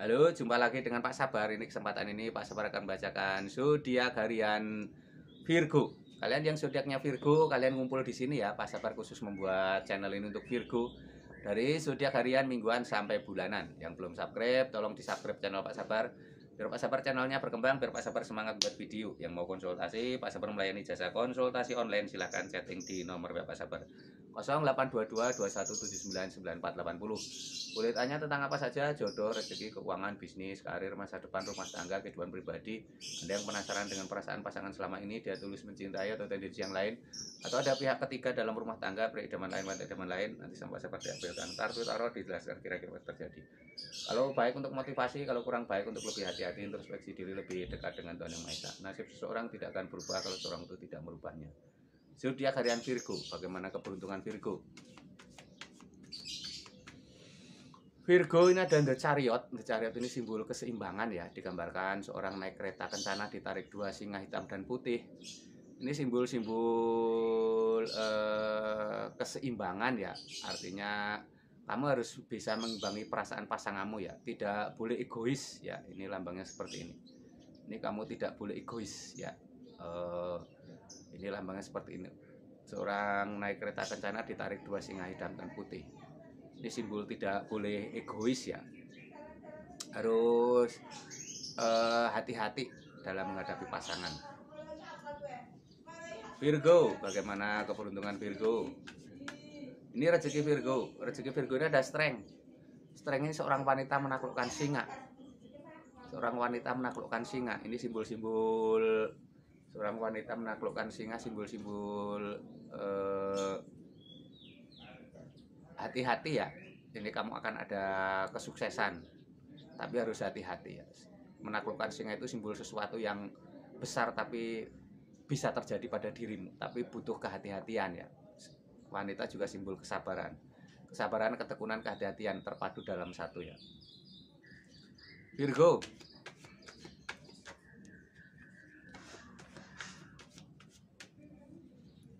Halo, jumpa lagi dengan Pak Sabar. Ini kesempatan ini Pak Sabar akan bacakan zodiak harian Virgo. Kalian yang zodiaknya Virgo, kalian ngumpul di sini ya. Pak Sabar khusus membuat channel ini untuk Virgo dari zodiak harian mingguan sampai bulanan. Yang belum subscribe, tolong di-subscribe channel Pak Sabar biar Pak Sabar channelnya berkembang, biar Pak Sabar semangat buat video. Yang mau konsultasi, Pak Sabar melayani jasa konsultasi online, silahkan chatting di nomor Pak Sabar 082221799480. Boleh tanya tentang apa saja, jodoh, rezeki, keuangan, bisnis, karir, masa depan, rumah tangga, kehidupan pribadi. Anda yang penasaran dengan perasaan pasangan selama ini, dia tulis mencintai atau tendensi yang lain, atau ada pihak ketiga dalam rumah tangga, peridaman lain, wanita idaman lain, nanti sama Pak Sabar diambilkan kartu taruh, dijelaskan kira-kira terjadi. Kalau baik untuk motivasi, kalau kurang baik untuk lebih hati-hati hati introspeksi diri lebih dekat dengan Tuhan Yang Maha Esa. Nasib seseorang tidak akan berubah kalau seorang itu tidak merubahnya. Zodiak harian Virgo, bagaimana keberuntungan Virgo? Virgo ini ada The Chariot. The Chariot ini simbol keseimbangan ya. Digambarkan seorang naik kereta kencana ditarik dua singa hitam dan putih. Ini simbol-simbol eh, keseimbangan ya. Artinya kamu harus bisa mengimbangi perasaan pasanganmu ya tidak boleh egois ya ini lambangnya seperti ini ini kamu tidak boleh egois ya uh, ini lambangnya seperti ini seorang naik kereta kencana ditarik dua singa hitam dan putih ini simbol tidak boleh egois ya harus eh, hati-hati uh, dalam menghadapi pasangan Virgo bagaimana keberuntungan Virgo ini rezeki Virgo rezeki Virgo ini ada strength strength ini seorang wanita menaklukkan singa seorang wanita menaklukkan singa ini simbol-simbol seorang wanita menaklukkan singa simbol-simbol hati eh, hati-hati ya ini kamu akan ada kesuksesan tapi harus hati-hati ya menaklukkan singa itu simbol sesuatu yang besar tapi bisa terjadi pada dirimu tapi butuh kehati-hatian ya wanita juga simbol kesabaran. Kesabaran, ketekunan, kehati-hatian terpadu dalam satu ya. Virgo.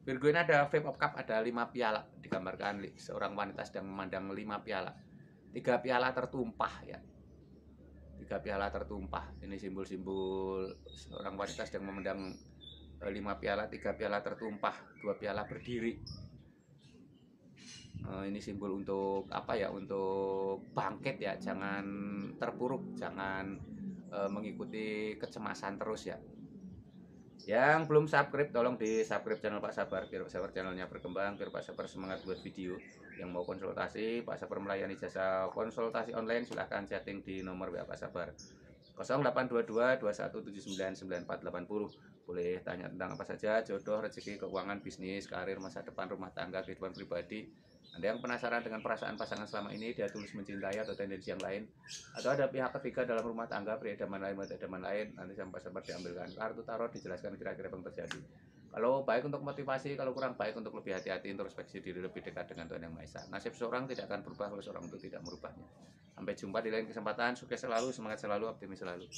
Virgo ini ada Five of Cup, ada lima piala digambarkan seorang wanita sedang memandang lima piala. Tiga piala tertumpah ya. Tiga piala tertumpah. Ini simbol-simbol seorang wanita sedang memandang eh, lima piala, tiga piala tertumpah, dua piala berdiri, uh, ini simbol untuk apa ya untuk bangkit ya jangan terpuruk jangan uh, mengikuti kecemasan terus ya yang belum subscribe tolong di subscribe channel Pak Sabar biar Pak Sabar channelnya berkembang biar Pak Sabar semangat buat video yang mau konsultasi Pak Sabar melayani jasa konsultasi online silahkan chatting di nomor WA Pak Sabar 082221799480, boleh tanya tentang apa saja jodoh rezeki keuangan bisnis karir masa depan rumah tangga kehidupan pribadi anda yang penasaran dengan perasaan pasangan selama ini dia tulis mencintai atau tendensi yang lain atau ada pihak ketiga dalam rumah tangga peredaman lain peredaman lain nanti sampai sempat diambilkan kartu tarot dijelaskan kira-kira apa yang terjadi kalau baik untuk motivasi, kalau kurang baik untuk lebih hati-hati, introspeksi diri lebih dekat dengan Tuhan Yang Maha Esa. Nasib seorang tidak akan berubah kalau seorang itu tidak merubahnya. Sampai jumpa di lain kesempatan, sukses selalu, semangat selalu, optimis selalu.